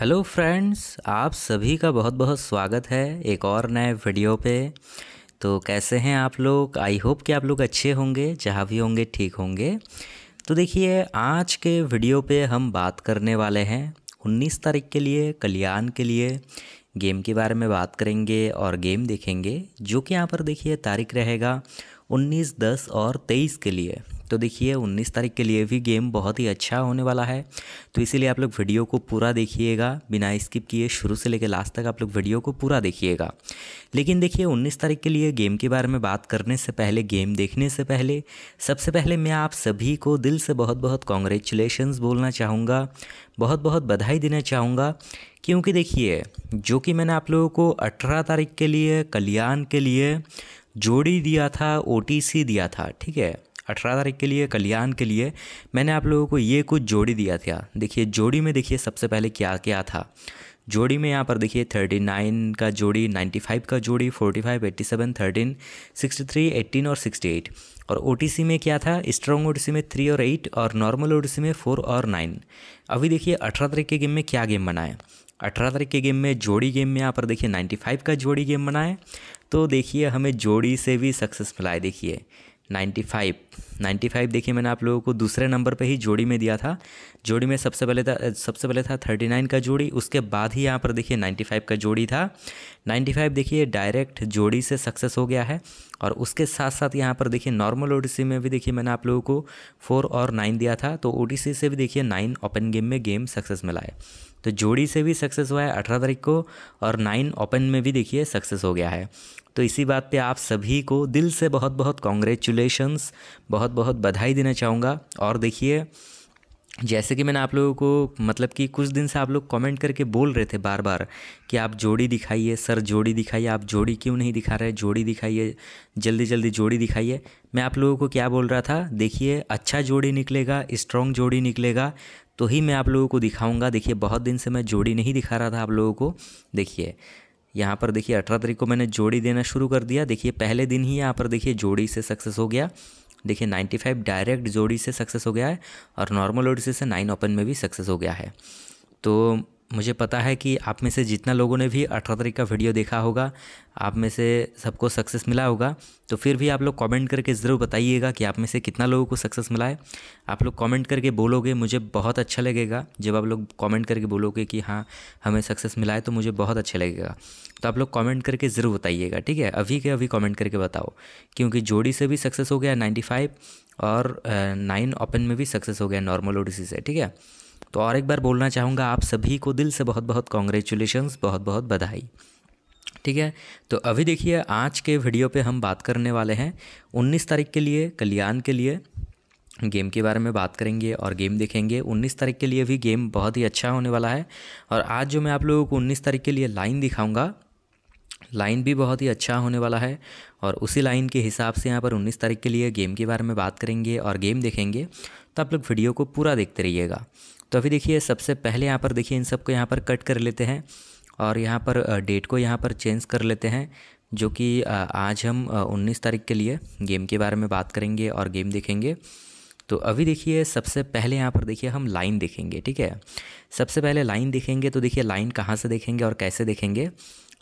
hello friends आप सभी का बहुत बहुत स्वागत है एक और नए वीडियो पे तो कैसे हैं आप लोग आई होप कि आप लोग अच्छे होंगे जहाँ भी होंगे ठीक होंगे तो देखिए आज के वीडियो पे हम बात करने वाले हैं 19 तारीख के लिए कल्याण के लिए गेम के बारे में बात करेंगे और गेम देखेंगे जो कि यहाँ पर देखिए तारीख रहेगा 19 10 और 23 के लिए तो देखिए 19 तारीख के लिए भी गेम बहुत ही अच्छा होने वाला है तो इसीलिए आप लोग वीडियो को पूरा देखिएगा बिना स्किप किए शुरू से लेकर लास्ट तक आप लोग वीडियो को पूरा देखिएगा लेकिन देखिए 19 तारीख के लिए गेम के बारे में बात करने से पहले गेम देखने से पहले सबसे पहले मैं आप सभी को दिल से बहुत बहुत कॉन्ग्रेचुलेशन बोलना चाहूँगा बहुत बहुत बधाई देना चाहूँगा क्योंकि देखिए जो कि मैंने आप लोगों को अठारह तारीख के लिए कल्याण के लिए जोड़ी दिया था ओ दिया था ठीक है अठारह तारीख के लिए कल्याण के लिए मैंने आप लोगों को ये कुछ जोड़ी दिया था देखिए जोड़ी में देखिए सबसे पहले क्या क्या था जोड़ी में यहाँ पर देखिए 39 का जोड़ी 95 का जोड़ी 45, 87, 13, 63, 18 और 68 और ओ में क्या था स्ट्रॉन्ग ओ में थ्री और एट और नॉर्मल ओ में फोर और नाइन अभी देखिए अठारह तारीख के गेम में क्या गेम बनाए अठारह तारीख के गेम में जोड़ी गेम में यहाँ पर देखिए 95 का जोड़ी गेम बनाए तो देखिए हमें जोड़ी से भी सक्सेस मिला है देखिए फाइव नाइन्टी फाइव देखिए मैंने आप लोगों को दूसरे नंबर पे ही जोड़ी में दिया था जोड़ी में सबसे पहले था सबसे पहले था थर्टी नाइन का जोड़ी उसके बाद ही यहाँ पर देखिए नाइन्टी फाइव का जोड़ी था नाइन्टी फाइव देखिए डायरेक्ट जोड़ी से सक्सेस हो गया है और उसके साथ साथ यहाँ पर देखिए नॉर्मल ओ में भी देखिए मैंने आप लोगों को फोर और नाइन दिया था तो ओ से भी देखिए नाइन ओपन गेम में गेम सक्सेस मिला है तो जोड़ी से भी सक्सेस हुआ है अठारह तारीख को और नाइन ओपन में भी देखिए सक्सेस हो गया है तो इसी बात पे आप सभी को दिल से बहुत बहुत कॉन्ग्रेचुलेशंस बहुत बहुत बधाई देना चाहूँगा और देखिए जैसे कि मैंने आप लोगों को मतलब कि कुछ दिन से आप लोग कमेंट करके बोल रहे थे बार बार कि आप जोड़ी दिखाइए सर जोड़ी दिखाइए आप जोड़ी क्यों नहीं दिखा रहे जोड़ी दिखाइए जल्दी जल्दी जोड़ी दिखाइए मैं आप लोगों को क्या बोल रहा था देखिए अच्छा जोड़ी निकलेगा स्ट्रॉन्ग जोड़ी निकलेगा तो ही मैं आप लोगों को दिखाऊँगा देखिए बहुत दिन से मैं जोड़ी नहीं दिखा रहा था आप लोगों को देखिए यहाँ पर देखिए अठारह तारीख को मैंने जोड़ी देना शुरू कर दिया देखिए पहले दिन ही यहाँ पर देखिए जोड़ी से सक्सेस हो गया देखिए 95 डायरेक्ट जोड़ी से सक्सेस हो गया है और नॉर्मल ओडिसी से नाइन ओपन में भी सक्सेस हो गया है तो मुझे पता है कि आप में से जितना लोगों ने भी अठारह तारीख का वीडियो देखा होगा आप में से सबको सक्सेस मिला होगा तो फिर भी आप लोग कमेंट करके ज़रूर बताइएगा कि आप में से कितना लोगों को सक्सेस मिला है आप लोग कमेंट करके बोलोगे मुझे बहुत अच्छा लगेगा जब आप लोग कमेंट करके बोलोगे कि हाँ हमें सक्सेस मिला है तो मुझे बहुत अच्छा लगेगा तो आप लोग कॉमेंट करके ज़रूर बताइएगा ठीक है अभी के अभी कॉमेंट करके बताओ क्योंकि जोड़ी से भी सक्सेस हो गया नाइन्टी फाइव और नाइन ओपन में भी सक्सेस हो गया नॉर्मल ओडीसी से ठीक है तो और एक बार बोलना चाहूँगा आप सभी को दिल से बहुत बहुत कॉन्ग्रेचुलेशंस बहुत बहुत बधाई ठीक है तो अभी देखिए आज के वीडियो पे हम बात करने वाले हैं 19 तारीख के लिए कल्याण के लिए गेम के बारे में बात करेंगे और गेम देखेंगे 19 तारीख के लिए भी गेम बहुत ही अच्छा होने वाला है और आज जो मैं आप लोगों को 19 तारीख के लिए लाइन दिखाऊंगा लाइन भी बहुत ही अच्छा होने वाला है और उसी लाइन के हिसाब से यहाँ पर उन्नीस तारीख के लिए गेम के बारे में बात करेंगे और गेम देखेंगे तो आप लोग वीडियो को पूरा देखते रहिएगा तो अभी देखिए सबसे पहले यहाँ पर देखिए इन सबको यहाँ पर कट कर लेते हैं और यहाँ पर डेट को यहाँ पर चेंज कर लेते हैं जो कि आज हम 19 तारीख के लिए गेम के बारे में बात करेंगे और गेम देखेंगे तो अभी देखिए सबसे पहले यहाँ पर देखिए हम लाइन देखेंगे ठीक है सबसे पहले लाइन देखेंगे तो देखिए लाइन कहाँ से देखेंगे और कैसे देखेंगे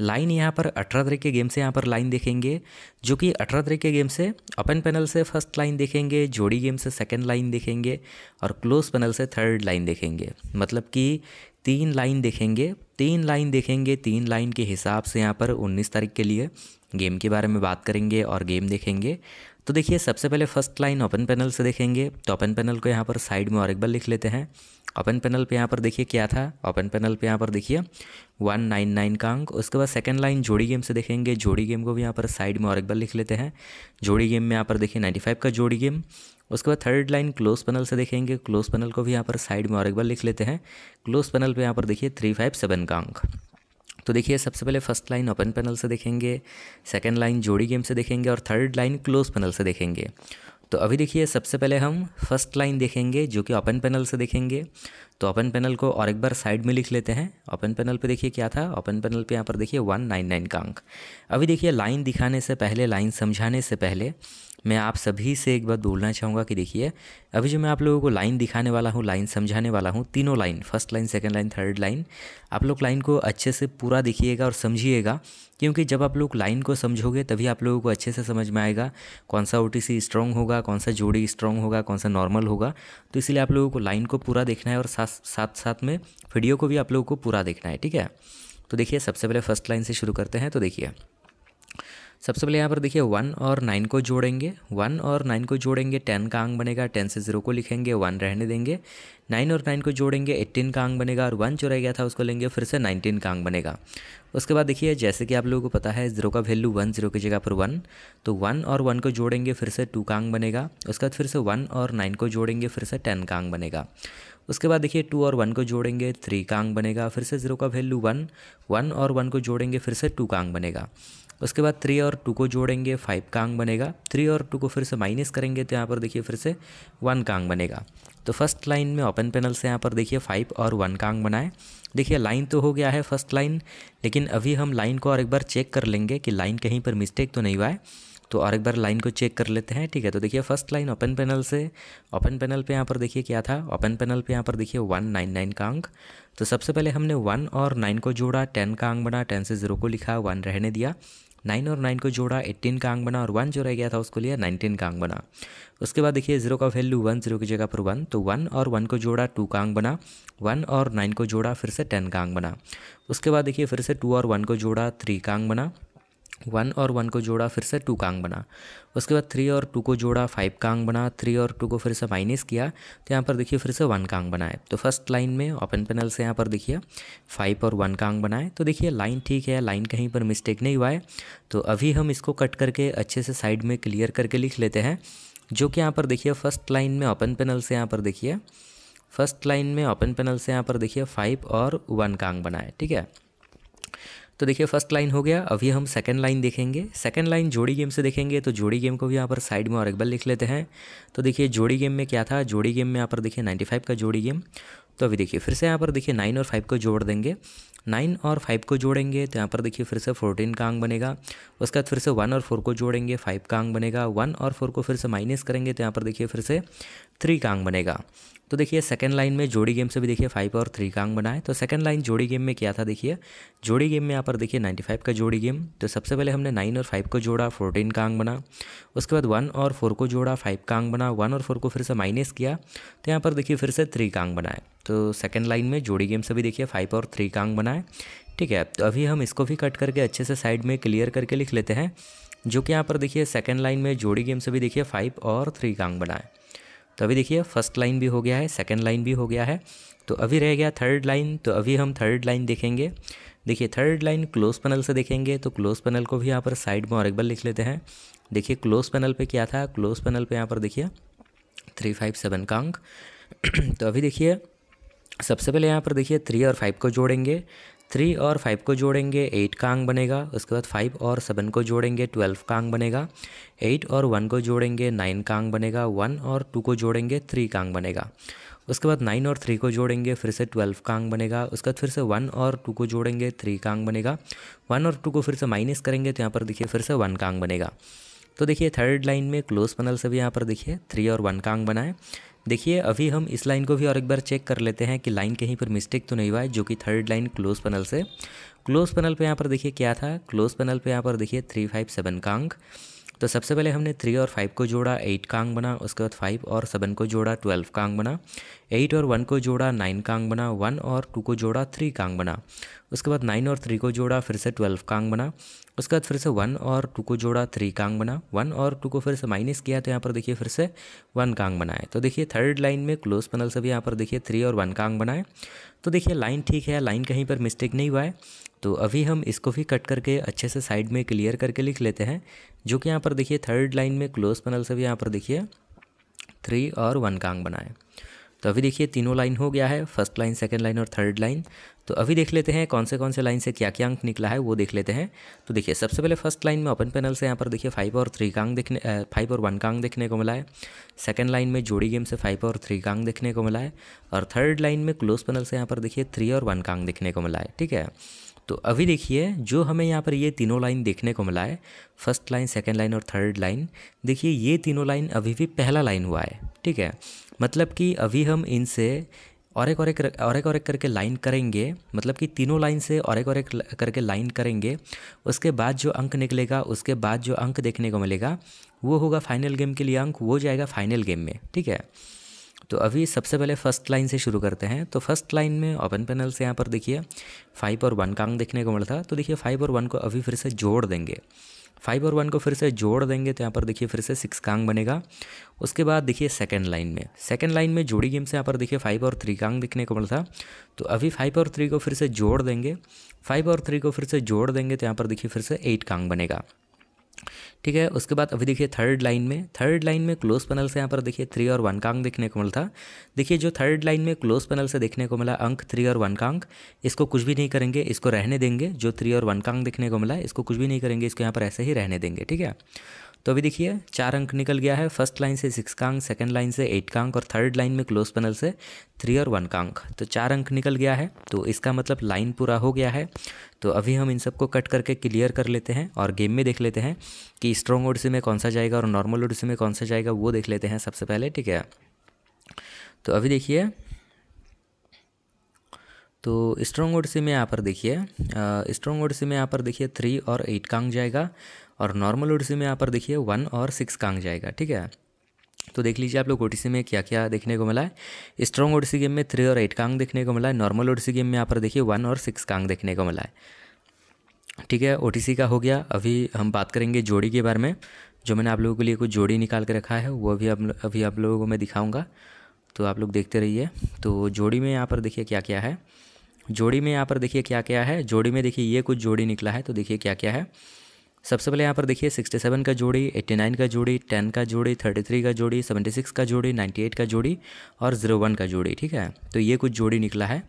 लाइन यहाँ पर अठारह तरीके के गेम से यहाँ पर लाइन देखेंगे जो कि अठारह तरीके के गेम से ओपन पैनल से फर्स्ट लाइन देखेंगे जोड़ी गेम से सेकंड लाइन देखेंगे और क्लोज पैनल से थर्ड लाइन देखेंगे मतलब कि तीन लाइन देखेंगे तीन लाइन देखेंगे तीन लाइन के हिसाब से यहाँ पर उन्नीस तारीख के लिए गेम के बारे में बात करेंगे और गेम देखेंगे तो देखिए सबसे पहले फर्स्ट लाइन ओपन पैनल से देखेंगे तो ओपन पैनल को यहाँ पर साइड में और एक बार लिख लेते हैं ओपन पैनल पे यहाँ पर देखिए क्या था ओपन पैनल पे यहाँ पर देखिए वन नाइन नाइन का अंक उसके बाद सेकंड लाइन जोड़ी गेम से देखेंगे जोड़ी गेम को भी यहाँ पर साइड में और एक बार लिख लेते हैं जोड़ी गेम में यहाँ पर देखिए नाइन्टी फाइव का जोड़ी गेम उसके बाद थर्ड लाइन क्लोज पैनल से देखेंगे क्लोज पैनल को भी यहाँ पर साइड में और एक बार लिख लेते हैं क्लोज पैनल पर यहाँ पर देखिए थ्री फाइव सेवन का अंक तो देखिए सबसे पहले फर्स्ट लाइन ओपन पैनल से देखेंगे सेकंड लाइन जोड़ी गेम से देखेंगे और थर्ड लाइन क्लोज पैनल से देखेंगे तो अभी देखिए सबसे पहले हम फर्स्ट लाइन देखेंगे जो कि ओपन पैनल से देखेंगे तो ओपन पैनल को और एक बार साइड में लिख लेते हैं ओपन पैनल पे देखिए क्या था ओपन पैनल पे यहाँ पर देखिए 199 का अंक अभी देखिए लाइन दिखाने से पहले लाइन समझाने से पहले मैं आप सभी से एक बात बोलना चाहूँगा कि देखिए अभी जो मैं आप लोगों को लाइन दिखाने वाला हूँ लाइन समझाने वाला हूँ तीनों line first line second line third line आप लोग लाइन को अच्छे से पूरा देखिएगा और समझिएगा क्योंकि जब आप लोग लाइन को समझोगे तभी आप लोगों को अच्छे से समझ में आएगा कौन सा ओ टी स्ट्रॉन्ग होगा कौन सा जोड़ी स्ट्रॉन्ग होगा कौन सा नॉर्मल होगा तो इसलिए आप लोगों को लाइन को पूरा देखना है और साथ साथ साथ में वीडियो को भी आप लोगों को पूरा देखना है ठीक है तो देखिए सबसे पहले फर्स्ट लाइन से शुरू करते हैं तो देखिए सबसे पहले यहाँ पर देखिए वन और नाइन को जोड़ेंगे वन और नाइन को जोड़ेंगे टेन का अंक बनेगा टेन से ज़ीरो को लिखेंगे वन रहने देंगे नाइन और नाइन को जोड़ेंगे एट्टीन का अंक बनेगा और वन जो रह गया था उसको लेंगे फिर से नाइनटीन का अंक बनेगा उसके बाद देखिए जैसे कि आप लोगों को पता है ज़ीरो का वैल्यू वन ज़ीरो की जगह पर वन तो वन और वन को जोड़ेंगे फिर से टू का अंक बनेगा उसके बाद फिर से वन और नाइन को जोड़ेंगे फिर से टेन का अंक बनेगा उसके बाद देखिए टू और वन को जोड़ेंगे थ्री का अंक बनेगा फिर से ज़ीरो का वैल्यू वन वन और वन को जोड़ेंगे फिर से टू का अंक बनेगा उसके बाद थ्री और टू को जोड़ेंगे फाइव का अंग बनेगा थ्री और टू को फिर से माइनस करेंगे तो यहाँ पर देखिए फिर से वन का अंग बनेगा तो फर्स्ट लाइन में ओपन पैनल से यहाँ पर देखिए फाइव और वन का अंग बनाए देखिए लाइन तो हो गया है फर्स्ट लाइन लेकिन अभी हम लाइन को और एक बार चेक कर लेंगे कि लाइन कहीं पर मिस्टेक तो नहीं हुआ है तो और एक बार लाइन को चेक कर लेते हैं ठीक है तो देखिए फर्स्ट लाइन ओपन पैनल से ओपन पैनल पे यहाँ पर देखिए क्या था ओपन पैनल पे यहाँ पर देखिए वन नाइन नाइन का अंक तो सबसे पहले हमने वन और नाइन को जोड़ा टेन का अंक बना टेन से ज़ीरो को लिखा वन रहने दिया नाइन और नाइन को जोड़ा एट्टीन का अंक बना और वन जो रह गया था उसको लिया नाइनटीन का अंक बना उसके बाद देखिए जीरो का वैल्यू वन जीरो की जगह पर वन तो वन और वन को जोड़ा टू का अंक बना वन और नाइन को जोड़ा फिर से टेन का अंक बना उसके बाद देखिए फिर से टू और वन को जोड़ा थ्री का अंक बना वन और वन को जोड़ा फिर से टू कांग बना उसके बाद थ्री और टू को जोड़ा फाइव का बना थ्री और टू को फिर से माइनस किया तो यहाँ पर देखिए फिर से वन कांग बनाए तो फर्स्ट लाइन में ओपन पैनल से यहाँ पर देखिए फाइव और वन का बनाए तो देखिए लाइन ठीक है लाइन कहीं पर मिस्टेक नहीं हुआ है तो अभी हम इसको कट करके अच्छे से साइड में क्लियर करके लिख लेते हैं जो कि यहाँ पर देखिए फर्स्ट लाइन में ओपन पैनल से यहाँ पर देखिए फर्स्ट लाइन में ओपन पैनल से यहाँ पर देखिए फाइव और वन का बनाए ठीक है तो देखिए फर्स्ट लाइन हो गया अभी हम सेकंड लाइन देखेंगे सेकेंड लाइन जोड़ी गेम से देखेंगे तो जोड़ी गेम को भी यहाँ पर साइड में और एक बार लिख लेते हैं तो देखिए जोड़ी गेम में क्या था जोड़ी गेम में यहाँ पर देखिए नाइन्टी फाइव का जोड़ी गेम तो अभी देखिए फिर से यहाँ पर देखिए नाइन और फाइव को जोड़ देंगे नाइन और फाइव को जोड़ेंगे तो यहाँ पर देखिए फिर से फोर्टीन का अंक बनेगा उसके बाद फिर से वन और फोर को जोड़ेंगे फाइव का अंक बनेगा वन और फोर को फिर से माइनस करेंगे तो यहाँ पर देखिए फिर से थ्री का अंग बनेगा तो देखिए सेकेंड लाइन में जोड़ी गेम से भी देखिए फाइव और थ्री का अंग बना है तो सेकेंड लाइन जोड़ी गेम में क्या था देखिए जोड़ी गेम में यहाँ पर देखिए नाइन्टी फाइव का जोड़ी गेम तो सबसे पहले हमने नाइन और फाइव को जोड़ा फोर्टीन का अंक बना उसके बाद वन और फोर को जोड़ा फाइव का अंक बना वन और फोर को फिर से माइनस किया तो यहाँ पर देखिए फिर से थ्री का अंग बना तो सेकेंड लाइन में जोड़ी गेम से भी देखिए फाइव और थ्री का अंक ठीक है तो अभी हम इसको भी कट करके अच्छे से साइड में क्लियर करके लिख लेते हैं जो कि यहाँ पर देखिए सेकेंड लाइन में जोड़ी गेम से भी देखिए फाइव और थ्री का अंक तो अभी देखिए फर्स्ट लाइन भी हो गया है सेकेंड लाइन भी हो गया है तो अभी रह गया थर्ड लाइन तो अभी हम थर्ड लाइन देखेंगे देखिए थर्ड लाइन क्लोज पैनल से देखेंगे तो क्लोज पैनल को भी यहाँ पर साइड में और एक बार लिख लेते हैं देखिए क्लोज पैनल पे क्या था क्लोज पैनल पे यहाँ पर देखिए थ्री फाइव सेवन का अंक तो अभी देखिए सबसे पहले यहाँ पर देखिए थ्री और फाइव को जोड़ेंगे थ्री और फाइव को जोड़ेंगे एट का अंक बनेगा उसके बाद फाइव और सेवन को जोड़ेंगे ट्वेल्व का अंक बनेगा एट और वन को जोड़ेंगे नाइन का अंक बनेगा वन और टू को जोड़ेंगे थ्री का अंक बनेगा उसके बाद नाइन और थ्री को जोड़ेंगे फिर से ट्वेल्व का अंक बनेगा उसके बाद फिर से वन और टू को जोड़ेंगे थ्री का अंक बनेगा वन और टू को फिर से माइनस करेंगे तो यहाँ पर देखिए फिर से वन का अंक बनेगा तो देखिए थर्ड लाइन में क्लोज पैनल से भी यहाँ पर देखिए थ्री और वन का अंक बनाए देखिए अभी हम इस लाइन को भी और एक बार चेक कर लेते हैं कि लाइन कहीं पर मिस्टेक तो नहीं हुआ है जो कि थर्ड लाइन क्लोज पैनल से क्लोज पैनल पे यहाँ पर देखिए क्या था क्लोज पैनल पे यहाँ पर देखिए थ्री फाइव सेवन का अंक तो सबसे पहले हमने थ्री और फाइव को जोड़ा एट का अंक बना उसके बाद फाइव और सेवन को जोड़ा ट्वेल्व का अंक बना एट और वन को जोड़ा नाइन कांग बना वन और टू को जोड़ा थ्री कांग बना उसके बाद नाइन और थ्री को जोड़ा फिर से ट्वेल्व कांग बना उसके बाद फिर से वन और टू को जोड़ा थ्री कांग बना वन और टू को फिर से माइनस किया तो यहाँ पर देखिए फिर से वन कांग बनाए तो देखिए थर्ड लाइन में क्लोज पैनल से भी यहाँ पर देखिए थ्री और वन कांग बनाए तो देखिए लाइन ठीक है लाइन कहीं पर मिस्टेक नहीं हुआ है तो अभी हम इसको भी कट करके अच्छे से साइड में क्लियर करके लिख लेते हैं जो कि यहाँ पर देखिए थर्ड लाइन में क्लोज पैनल से भी यहाँ पर देखिए थ्री और वन कांग बनाए तो अभी देखिए तीनों लाइन हो गया है फर्स्ट लाइन सेकेंड लाइन और थर्ड लाइन तो अभी देख लेते हैं कौन से कौन से लाइन से क्या क्या अंक निकला है वो देख लेते हैं तो देखिए सबसे पहले फर्स्ट लाइन में ओपन पैनल से यहाँ पर देखिए फाइव और थ्री कांग देखने फाइव और वन कांग देखने को मिला है सेकेंड लाइन में जोड़ी गेम से फाइव और थ्री कांग देखने को मिला है और थर्ड लाइन में क्लोज पैनल से यहाँ पर देखिए थ्री और वन कांग देखने को मिला है ठीक है तो अभी देखिए जो हमें यहाँ पर ये तीनों लाइन देखने को मिला है फर्स्ट लाइन सेकेंड लाइन और थर्ड लाइन देखिए ये तीनों लाइन अभी भी पहला लाइन हुआ है ठीक है मतलब कि अभी हम इनसे और एक और एक और एक और एक करके लाइन करेंगे मतलब कि तीनों लाइन से और एक और एक करके लाइन करेंगे उसके बाद जो अंक निकलेगा उसके बाद जो अंक देखने को मिलेगा वो होगा फाइनल गेम के लिए अंक वो जाएगा फाइनल गेम में ठीक है तो अभी सबसे पहले फर्स्ट लाइन से शुरू करते हैं तो फर्स्ट लाइन में ओपन पैनल से यहाँ पर देखिए फाइव और वन का अंक देखने को मिलता तो देखिए फाइव और वन को अभी फिर से जोड़ देंगे फाइव और वन को फिर से जोड़ देंगे तो यहाँ पर देखिए फिर से सिक्स कांग बनेगा उसके बाद देखिए सेकंड लाइन में सेकंड लाइन में जोड़ी गेम से यहाँ पर देखिए फाइव और थ्री कांग दिखने को मिलता तो अभी फाइव और थ्री को फिर से जोड़ देंगे फाइव और थ्री को फिर से जोड़ देंगे तो यहाँ पर देखिए फिर से एट कांग बनेगा ठीक है उसके बाद अभी देखिए थर्ड लाइन में थर्ड लाइन में क्लोज पैनल से यहाँ पर देखिए थ्री और वन का अंक देखने को मिला था देखिए जो थर्ड लाइन में क्लोज पैनल से देखने को मिला अंक थ्री और वन का अंक इसको कुछ भी नहीं करेंगे इसको रहने देंगे जो थ्री और वन का अंक देखने को मिला इसको कुछ भी नहीं करेंगे इसको यहाँ पर ऐसे ही रहने देंगे ठीक है तो अभी देखिए चार अंक निकल गया है फर्स्ट लाइन से सिक्स का अंक सेकेंड लाइन से एट का अंक और थर्ड लाइन में क्लोज पैनल से थ्री और वन का अंक तो चार अंक निकल गया है तो इसका मतलब लाइन पूरा हो गया है तो अभी हम इन सबको कट करके क्लियर कर लेते हैं और गेम में देख लेते हैं कि स्ट्रॉन्ग से में कौन सा जाएगा और नॉर्मल ओड में कौन सा जाएगा वो देख लेते हैं सबसे पहले ठीक है तो अभी देखिए तो स्ट्रॉन्ग से में यहाँ पर देखिए स्ट्रॉन्ग से में यहाँ पर देखिए थ्री और एट कांक जाएगा और नॉर्मल ओटीसी में यहाँ पर देखिए वन और सिक्स कांग जाएगा ठीक है तो देख लीजिए आप लोग ओटीसी में क्या क्या देखने को मिला है स्ट्रॉन्ग ओटीसी गेम में थ्री और एट कांग देखने को मिला है नॉर्मल ओटीसी गेम में यहाँ पर देखिए वन और सिक्स कांग देखने को मिला है ठीक है ओटीसी का हो गया अभी हम बात करेंगे जोड़ी के बारे में जो मैंने आप लोगों के लिए कुछ जोड़ी निकाल के रखा है वो अभी अभी आप लोगों को मैं दिखाऊंगा तो आप लोग देखते रहिए तो जोड़ी में यहाँ पर देखिए क्या क्या है जोड़ी में यहाँ पर देखिए क्या क्या है जोड़ी में देखिए ये कुछ जोड़ी निकला है तो देखिए क्या क्या है सबसे पहले यहाँ पर देखिए 67 का जोड़ी 89 का जोड़ी 10 का जोड़ी 33 का जोड़ी 76 का जोड़ी 98 का जोड़ी और 01 का जोड़ी ठीक है तो ये कुछ जोड़ी निकला है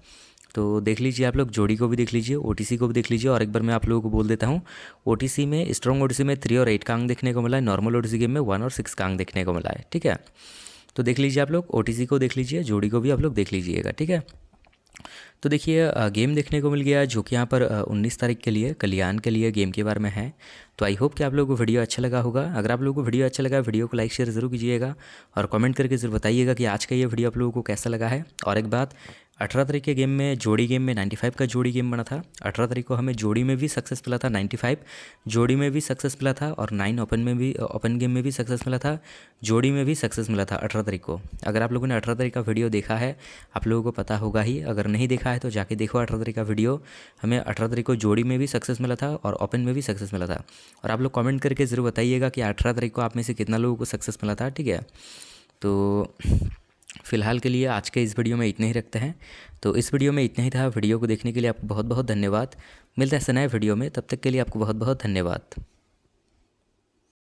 तो देख लीजिए आप लोग जोड़ी को भी देख लीजिए ओ को भी देख लीजिए और एक बार मैं आप लोगों को बोल देता हूँ ओ में स्ट्रॉन्ग ओ में थ्री और एट का अंक देखने को मिला है नॉर्मल ओ गेम में वन और सिक्स का अंक देखने को मिला है ठीक है तो देख लीजिए आप लोग ओ को देख लीजिए जोड़ी को भी आप लोग देख लीजिएगा ठीक है तो देखिए गेम देखने को मिल गया जो कि यहाँ पर 19 तारीख के लिए कल्याण के लिए गेम के बारे में है तो आई होप कि आप लोगों को वीडियो अच्छा लगा होगा अगर आप लोगों को वीडियो अच्छा लगा वीडियो को लाइक शेयर ज़रूर कीजिएगा और कमेंट करके ज़रूर बताइएगा कि आज का ये वीडियो आप लोगों को कैसा लगा है और एक बात अठारह तारीख के गेम में जोड़ी गेम में 95 का जोड़ी गेम बना था अठारह तारीख को हमें जोड़ी में भी सक्सेस मिला था 95 जोड़ी में भी सक्सेस मिला था और नाइन ओपन में भी ओपन गेम में भी सक्सेस मिला था जोड़ी में भी सक्सेस मिला था अठारह तारीख को अगर आप लोगों ने अठारह तारीख का वीडियो देखा है आप लोगों को पता होगा ही अगर नहीं देखा है तो जाके देखो अठारह तारीख का वीडियो हमें अठारह तारीख को जोड़ी में भी सक्सेस मिला था और ओपन में भी सक्सेस मिला था और आप लोग कॉमेंट करके ज़रूर बताइएगा कि अठारह तारीख को आप में से कितना लोगों को सक्सेस मिला था ठीक है तो फिलहाल के लिए आज के इस वीडियो में इतने ही रखते हैं तो इस वीडियो में इतना ही था वीडियो को देखने के लिए आपको बहुत बहुत धन्यवाद मिलता है ऐसे नए वीडियो में तब तक के लिए आपको बहुत बहुत धन्यवाद